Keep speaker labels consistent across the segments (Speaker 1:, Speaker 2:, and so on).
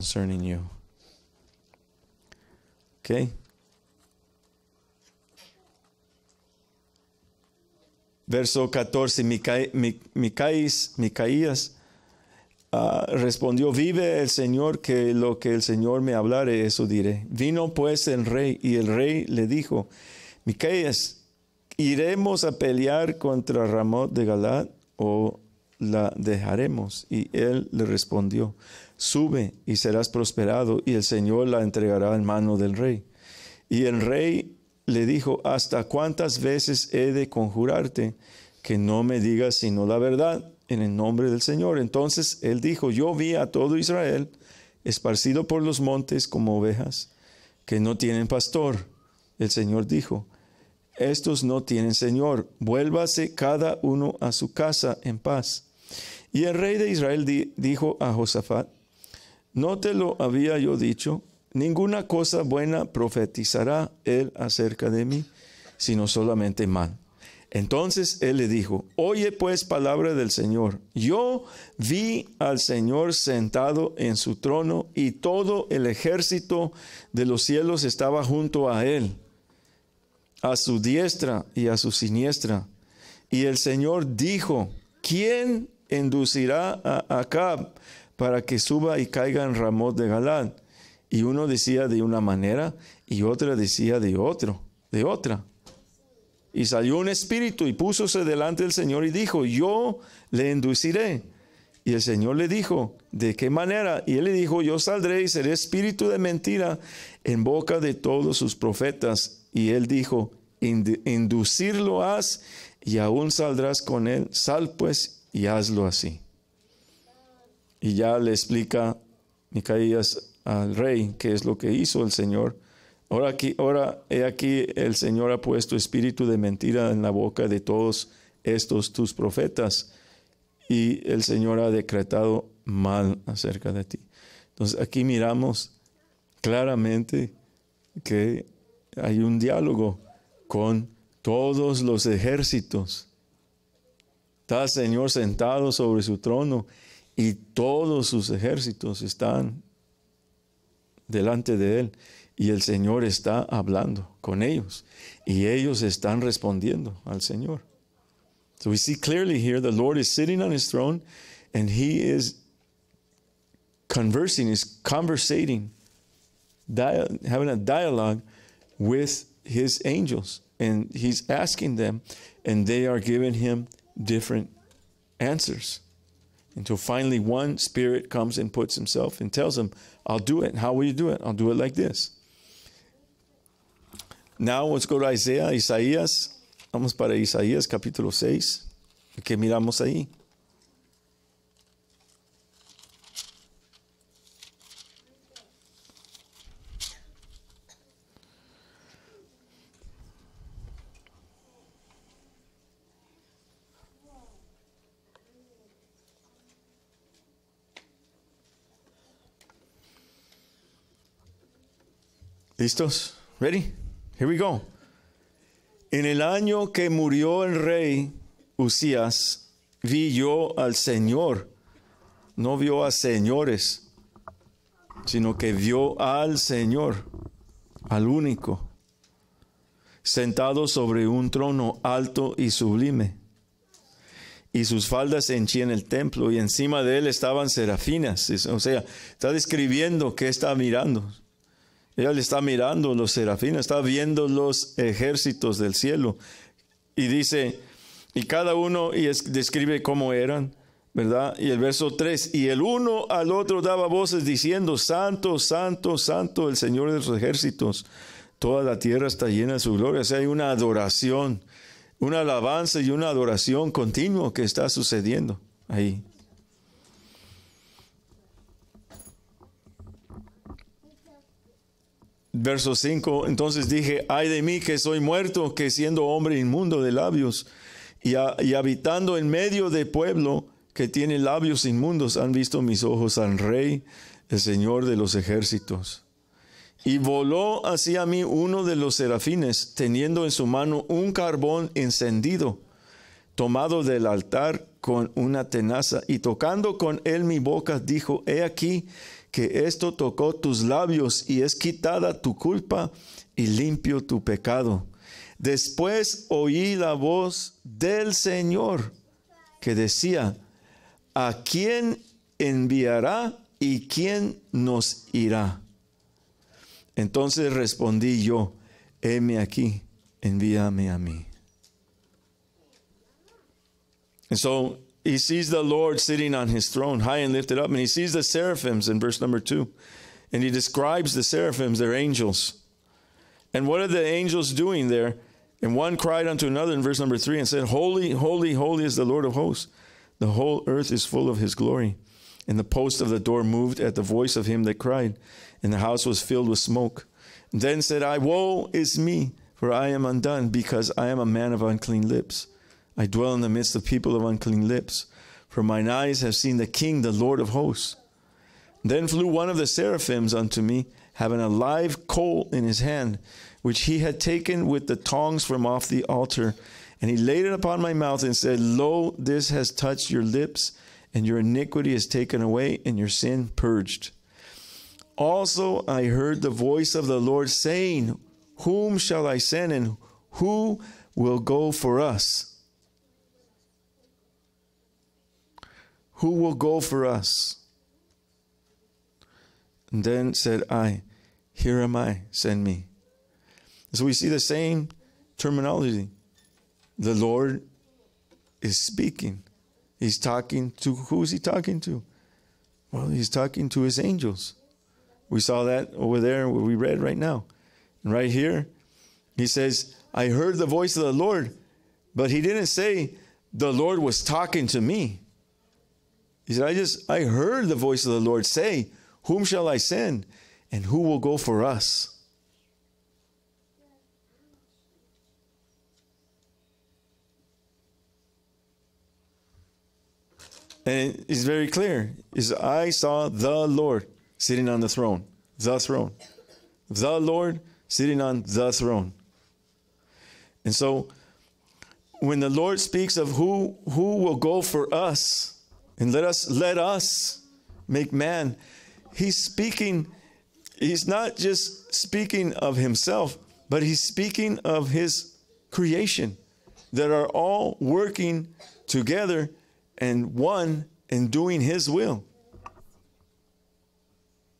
Speaker 1: concerning you. Okay? Verso 14, Micaías, ah, respondió, vive el Señor, que lo que el Señor me hablare, eso diré. Vino pues el rey, y el rey le dijo, Micaías, ¿iremos a pelear contra Ramón de Galad o la dejaremos? Y él le respondió, sube y serás prosperado, y el Señor la entregará en mano del rey. Y el rey le dijo, ¿hasta cuántas veces he de conjurarte que no me digas sino la verdad en el nombre del Señor? Entonces él dijo, yo vi a todo Israel esparcido por los montes como ovejas que no tienen pastor. El Señor dijo, estos no tienen Señor, vuélvase cada uno a su casa en paz. Y el rey de Israel dijo a Josafat, ¿No te lo había yo dicho? Ninguna cosa buena profetizará él acerca de mí, sino solamente mal. Entonces él le dijo, oye pues palabra del Señor, yo vi al Señor sentado en su trono y todo el ejército de los cielos estaba junto a él, a su diestra y a su siniestra. Y el Señor dijo, ¿quién inducirá a Acab para que suba y caiga en Ramón de Galán. Y uno decía de una manera y otra decía de otro, de otra. Y salió un espíritu y púsose delante del Señor y dijo, yo le induciré. Y el Señor le dijo, ¿de qué manera? Y él le dijo, yo saldré y seré espíritu de mentira en boca de todos sus profetas. Y él dijo, inducirlo has y aún saldrás con él. Sal pues y hazlo así. Y ya le explica Micaías al rey qué es lo que hizo el Señor. Ahora, aquí, ahora he aquí el Señor ha puesto espíritu de mentira en la boca de todos estos tus profetas y el Señor ha decretado mal acerca de ti. Entonces aquí miramos claramente que hay un diálogo con todos los ejércitos. Está el Señor sentado sobre su trono y todos sus ejércitos están delante de él y el Señor está hablando con ellos y ellos están respondiendo al Señor. So we see clearly here the Lord is sitting on his throne and he is conversing, is conversating, having a dialogue with his angels. And he's asking them, and they are giving him different answers until finally one spirit comes and puts himself and tells him, I'll do it. How will you do it? I'll do it like this. Now let's go to Isaiah, Isaías. Vamos para Isaías capítulo 6. que miramos ahí? ¿Listos? Ready? Here we go. En el año que murió el rey Usías, vi yo al Señor. No vio a señores, sino que vio al Señor, al único, sentado sobre un trono alto y sublime. Y sus faldas se henchían el templo, y encima de él estaban serafinas. O sea, está describiendo qué está mirando ella le está mirando los serafines, está viendo los ejércitos del cielo. Y dice, y cada uno y describe cómo eran, ¿verdad? Y el verso 3, y el uno al otro daba voces diciendo, Santo, Santo, Santo, el Señor de los ejércitos. Toda la tierra está llena de su gloria. O sea, hay una adoración, una alabanza y una adoración continua que está sucediendo ahí. Verso 5, entonces dije, ay de mí que soy muerto, que siendo hombre inmundo de labios y, y habitando en medio de pueblo que tiene labios inmundos, han visto mis ojos al rey, el Señor de los ejércitos. Y voló hacia mí uno de los serafines, teniendo en su mano un carbón encendido, tomado del altar, con una tenaza y tocando con él mi boca dijo, he aquí que esto tocó tus labios y es quitada tu culpa y limpio tu pecado. Después oí la voz del Señor que decía, ¿a quién enviará y quién nos irá? Entonces respondí yo, heme aquí, envíame a mí. And so he sees the Lord sitting on his throne, high and lifted up, and he sees the seraphims in verse number two. And he describes the seraphims, they're angels. And what are the angels doing there? And one cried unto another in verse number three and said, Holy, holy, holy is the Lord of hosts. The whole earth is full of his glory. And the post of the door moved at the voice of him that cried, and the house was filled with smoke. And then said I, Woe is me, for I am undone, because I am a man of unclean lips I dwell in the midst of people of unclean lips, for mine eyes have seen the King, the Lord of hosts. Then flew one of the seraphims unto me, having a live coal in his hand, which he had taken with the tongs from off the altar. And he laid it upon my mouth and said, Lo, this has touched your lips, and your iniquity is taken away, and your sin purged. Also I heard the voice of the Lord saying, Whom shall I send, and who will go for us? Who will go for us? And then said I, Here am I, send me. So we see the same terminology. The Lord is speaking. He's talking to who is he talking to? Well, he's talking to his angels. We saw that over there we read right now. And right here, he says, I heard the voice of the Lord, but he didn't say the Lord was talking to me. He said, I just, I heard the voice of the Lord say, Whom shall I send? And who will go for us? And it's very clear. Is I saw the Lord sitting on the throne, the throne, the Lord sitting on the throne. And so, when the Lord speaks of who who will go for us, and let us let us make man he's speaking he's not just speaking of himself but he's speaking of his creation that are all working together and one and doing his will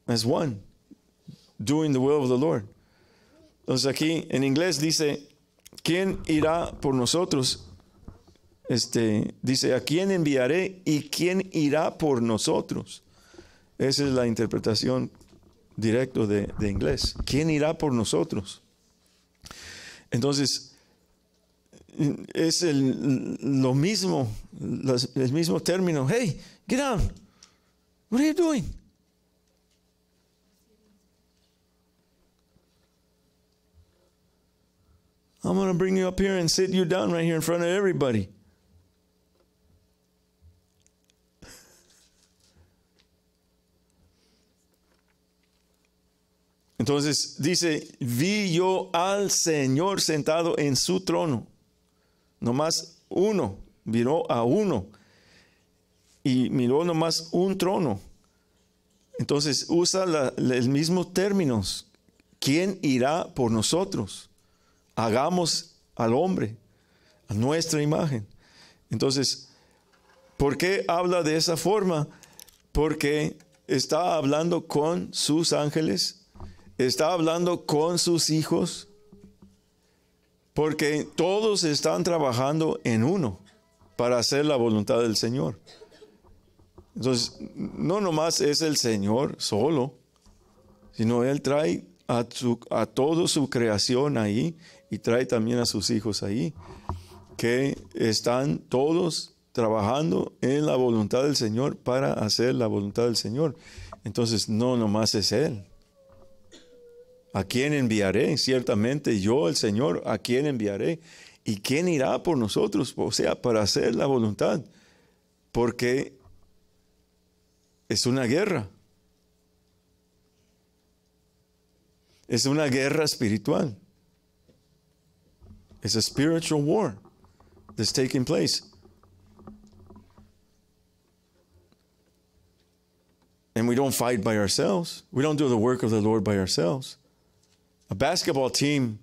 Speaker 1: as one doing the will of the Lord entonces aquí en inglés dice quién irá por nosotros este, dice, ¿a quién enviaré y quién irá por nosotros? Esa es la interpretación directa de, de inglés. ¿Quién irá por nosotros? Entonces, es lo mismo, los, el mismo término. Hey, get down. What are you doing? I'm going to bring you up here and sit you down right here in front of everybody. Entonces dice, vi yo al Señor sentado en su trono. Nomás uno, miró a uno. Y miró nomás un trono. Entonces usa el mismo término. ¿Quién irá por nosotros? Hagamos al hombre, a nuestra imagen. Entonces, ¿por qué habla de esa forma? Porque está hablando con sus ángeles está hablando con sus hijos porque todos están trabajando en uno para hacer la voluntad del Señor. Entonces, no nomás es el Señor solo, sino Él trae a, toda su creación ahí y trae también a sus hijos ahí, que están todos trabajando en la voluntad del Señor para hacer la voluntad del Señor. Entonces, no nomás es Él, ¿A quién enviaré? Ciertamente yo, el Señor, ¿a quién enviaré? ¿Y quién irá por nosotros? O sea, para hacer la voluntad. Porque es una guerra. Es una guerra espiritual. Es a spiritual war that's taking place. And we don't fight by ourselves. We don't do the work of the Lord by ourselves. a basketball team,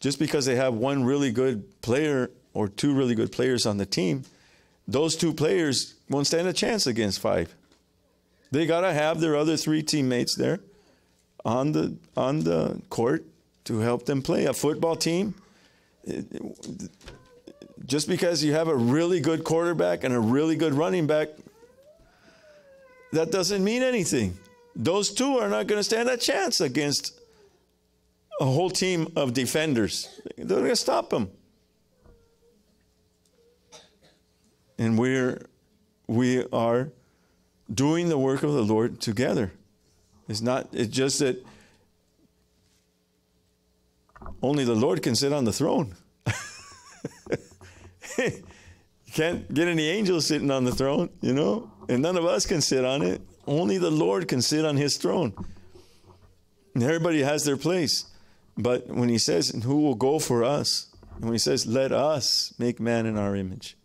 Speaker 1: just because they have one really good player or two really good players on the team, those two players won't stand a chance against five. They got to have their other three teammates there on the on the court to help them play. A football team, just because you have a really good quarterback and a really good running back, that doesn't mean anything. Those two are not going to stand a chance against a whole team of defenders. They're going to stop him. And we're, we are doing the work of the Lord together. It's not, it's just that only the Lord can sit on the throne. you can't get any angels sitting on the throne, you know, and none of us can sit on it. Only the Lord can sit on his throne. And everybody has their place. But when he says, and who will go for us? And when he says, let us make man in our image.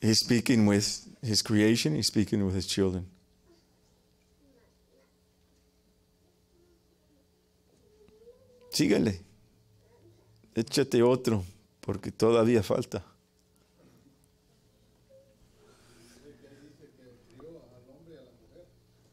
Speaker 1: He's speaking with his creation, he's speaking with his children. Sígale, échate otro, porque todavía falta.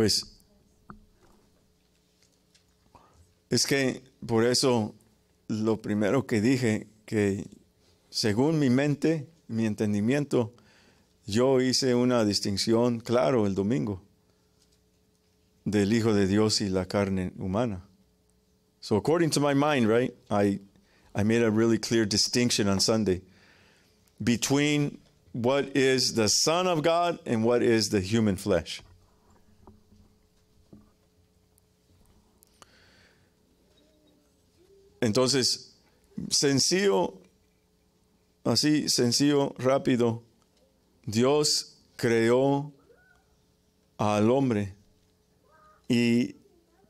Speaker 1: Pues, es que por eso lo primero que dije, que según mi mente, mi entendimiento, yo hice una distinción, claro, el domingo, del Hijo de Dios y la carne humana. So according to my mind, right, I, I made a really clear distinction on Sunday between what is the Son of God and what is the human flesh. Entonces, sencillo, así, sencillo, rápido, Dios creó al hombre y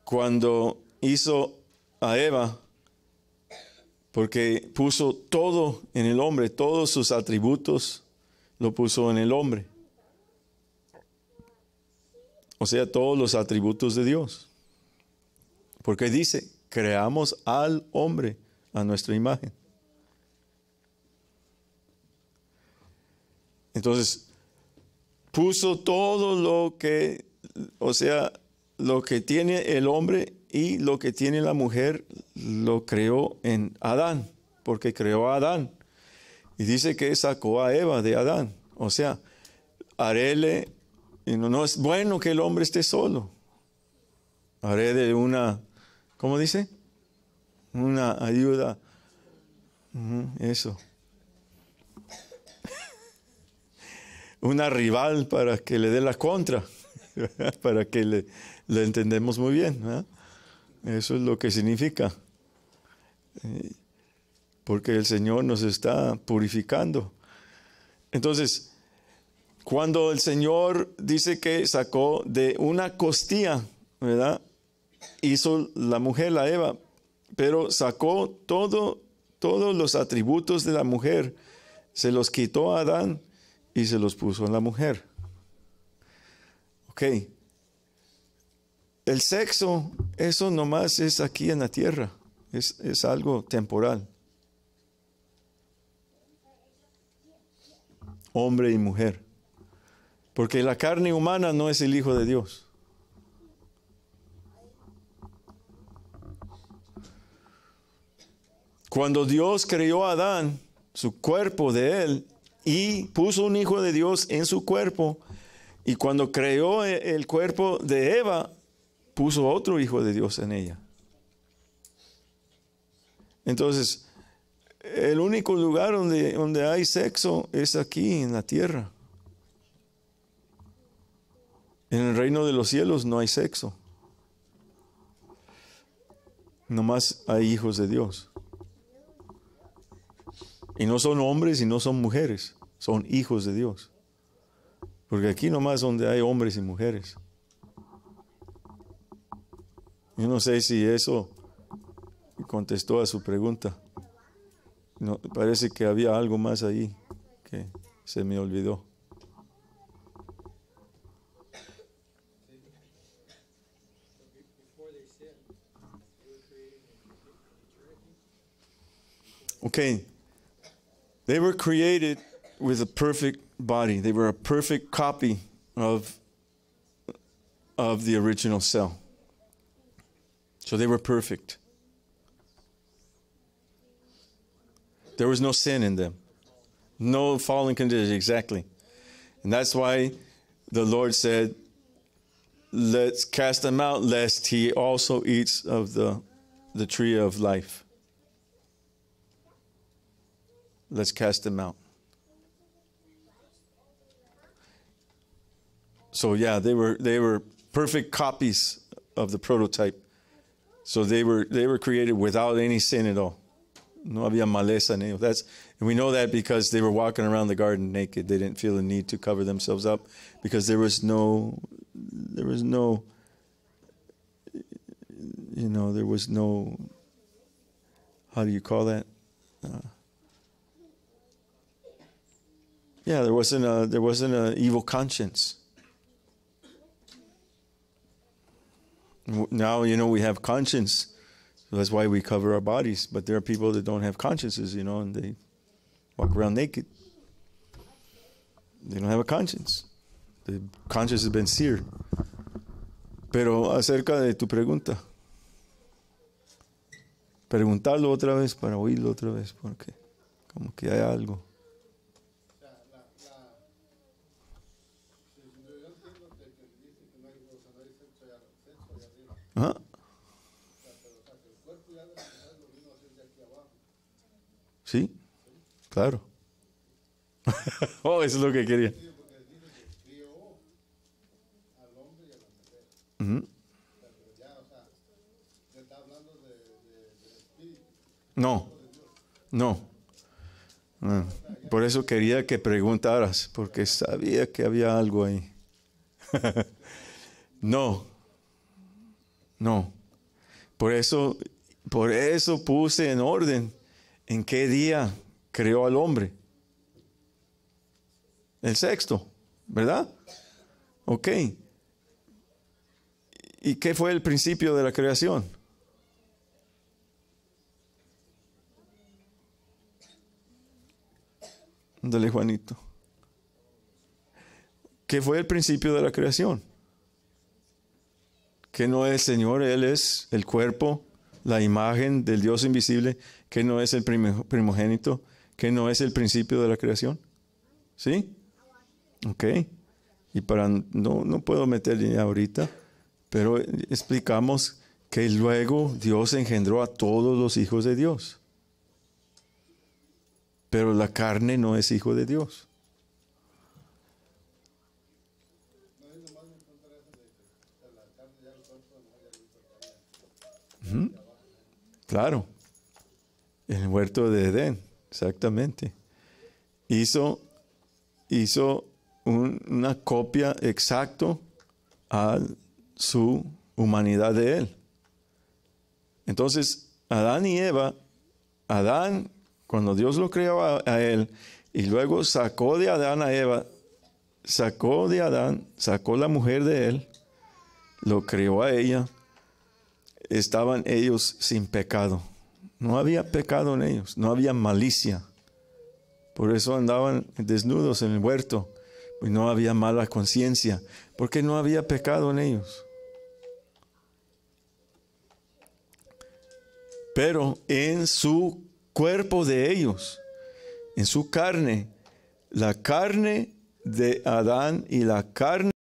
Speaker 1: cuando hizo a Eva, porque puso todo en el hombre, todos sus atributos lo puso en el hombre. O sea, todos los atributos de Dios. Porque dice, creamos al hombre a nuestra imagen. Entonces, puso todo lo que, o sea, lo que tiene el hombre y lo que tiene la mujer, lo creó en Adán, porque creó a Adán. Y dice que sacó a Eva de Adán. O sea, haréle, no, no es bueno que el hombre esté solo. Haré de una ¿Cómo dice? Una ayuda. eso. Una rival para que le dé la contra, para que le, le, entendemos muy bien. Eso es lo que significa. porque el Señor nos está purificando. Entonces, cuando el Señor dice que sacó de una costilla, ¿verdad? hizo la mujer, la Eva, pero sacó todo, todos los atributos de la mujer, se los quitó a Adán y se los puso en la mujer. Ok. El sexo, eso nomás es aquí en la tierra, es algo temporal. Hombre y mujer. Porque la carne humana no es el Hijo de Dios. Cuando Dios creó a Adán, su cuerpo de él, y puso un hijo de Dios en su cuerpo, y cuando creó eh, el cuerpo de Eva, puso otro hijo de Dios en ella. Entonces, el único lugar donde, donde hay sexo es aquí, en la tierra. En el reino de los cielos no hay sexo. Nomás hay hijos de Dios. Y no son hombres y no son mujeres, son hijos de Dios. Porque aquí nomás donde hay hombres y mujeres. Yo no sé si eso contestó a su pregunta. No, parece que había algo más ahí que se me olvidó. Ok, They were created with a perfect body. They were a perfect copy of, of the original cell. So they were perfect. There was no sin in them, no fallen condition, exactly. And that's why the Lord said, Let's cast them out, lest he also eats of the, the tree of life. Let's cast them out. So yeah, they were they were perfect copies of the prototype. So they were they were created without any sin at all. No había maleza en ellos. That's we know that because they were walking around the garden naked. They didn't feel the need to cover themselves up because there was no there was no you know, there was no how do you call that? Uh, Yeah, there wasn't a there wasn't an evil conscience. Now you know we have conscience. That's why we cover our bodies. But there are people that don't have consciences, you know, and they walk around naked. They don't have a conscience. The conscience has been seared. Pero acerca de tu pregunta. Preguntarlo otra vez para oírlo otra vez, porque como que hay algo. ¿Ah? Sí, claro. oh, eso es lo que quería. no. no. Ah, por eso quería que preguntaras, porque sabía que había algo ahí. no, no. Por eso, por eso puse en orden en qué día creó al hombre. El sexto, ¿verdad? Ok. ¿Y qué fue el principio de la creación? Dale, Juanito. ¿Qué fue el principio de la creación? que no es Señor, Él es el cuerpo, la imagen del Dios invisible, que no es el primogénito, que no es el principio de la creación. ¿Sí? Ok. Y para, no, no puedo meter ahorita, pero explicamos que luego Dios engendró a todos los hijos de Dios. Pero la carne no es hijo de Dios. Claro, el huerto de Edén, exactamente. Hizo, hizo una copia exacta a su humanidad de él. Entonces, Adán y Eva, Adán, cuando Dios lo creó a, a él, y luego sacó de Adán a Eva, sacó de Adán, sacó la mujer de él, lo creó a ella, estaban ellos sin pecado. No había pecado en ellos, no había malicia. Por eso andaban desnudos en el huerto, pues no había mala conciencia, porque no había pecado en ellos. Pero en su cuerpo de ellos, en su carne, la carne de Adán y la carne